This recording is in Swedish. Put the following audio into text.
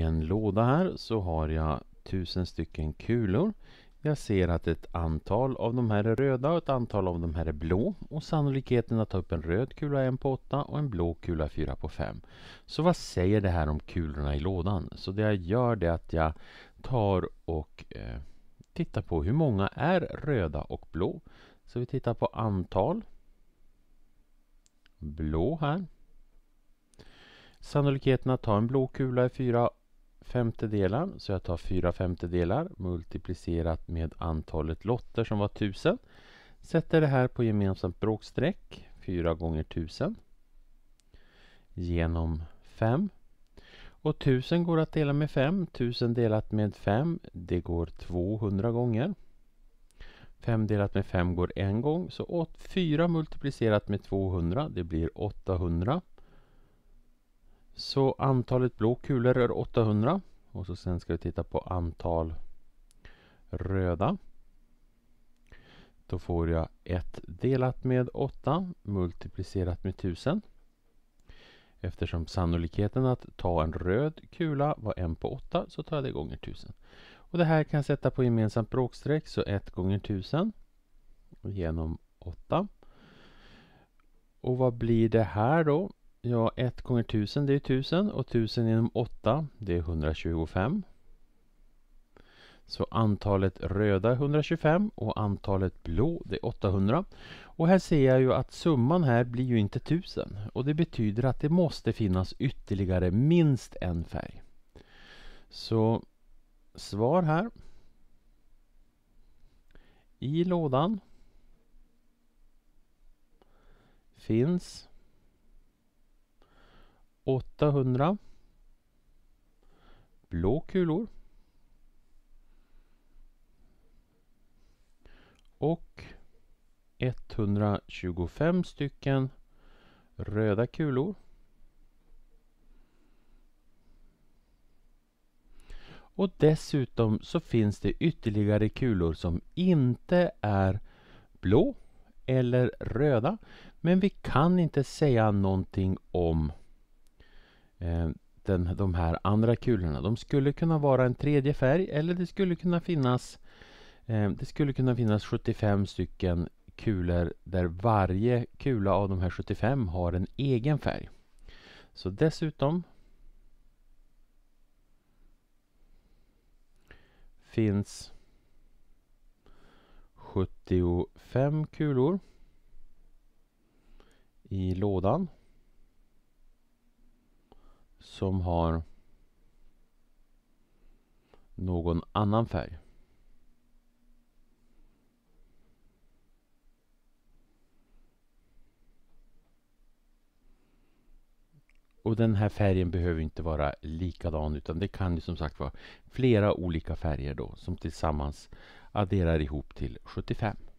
I en låda här så har jag tusen stycken kulor. Jag ser att ett antal av de här är röda och ett antal av de här är blå. Och sannolikheten att ta upp en röd kula är en på 8 och en blå kula 4 på 5. Så vad säger det här om kulorna i lådan? Så det jag gör är att jag tar och eh, tittar på hur många är röda och blå. Så vi tittar på antal. Blå här. Sannolikheten att ta en blå kula är 4 femtedelar, så jag tar fyra femtedelar multiplicerat med antalet lotter som var 1000. Sätter det här på gemensamt bråkstreck, 4 gånger 1000 genom 5. Och 1000 går att dela med 5, 1000 delat med 5, det går 200 gånger. 5 delat med 5 går en gång, så 4 multiplicerat med 200, det blir 800. Så antalet blå kulor är 800 och så sen ska vi titta på antal röda. Då får jag 1 delat med 8 multiplicerat med 1000. Eftersom sannolikheten att ta en röd kula var 1 på 8 så tar jag det gånger 1000. Och det här kan jag sätta på gemensamt bråkstreck så 1 gånger 1000 genom 8. Och vad blir det här då? Ja, 1 gånger 1000 det är 1000 och 1000 genom 8 det är 125. Så antalet röda är 125 och antalet blå det är 800. Och här ser jag ju att summan här blir ju inte 1000 och det betyder att det måste finnas ytterligare minst en färg. Så svar här. I lådan finns 800 blå kulor och 125 stycken röda kulor. Och dessutom så finns det ytterligare kulor som inte är blå eller röda men vi kan inte säga någonting om Eh, den, de här andra kulorna. De skulle kunna vara en tredje färg eller det skulle kunna finnas eh, det skulle kunna finnas 75 stycken kulor där varje kula av de här 75 har en egen färg. Så dessutom finns 75 kulor i lådan som har någon annan färg. Och den här färgen behöver inte vara likadan utan det kan ju som sagt vara flera olika färger då som tillsammans adderar ihop till 75.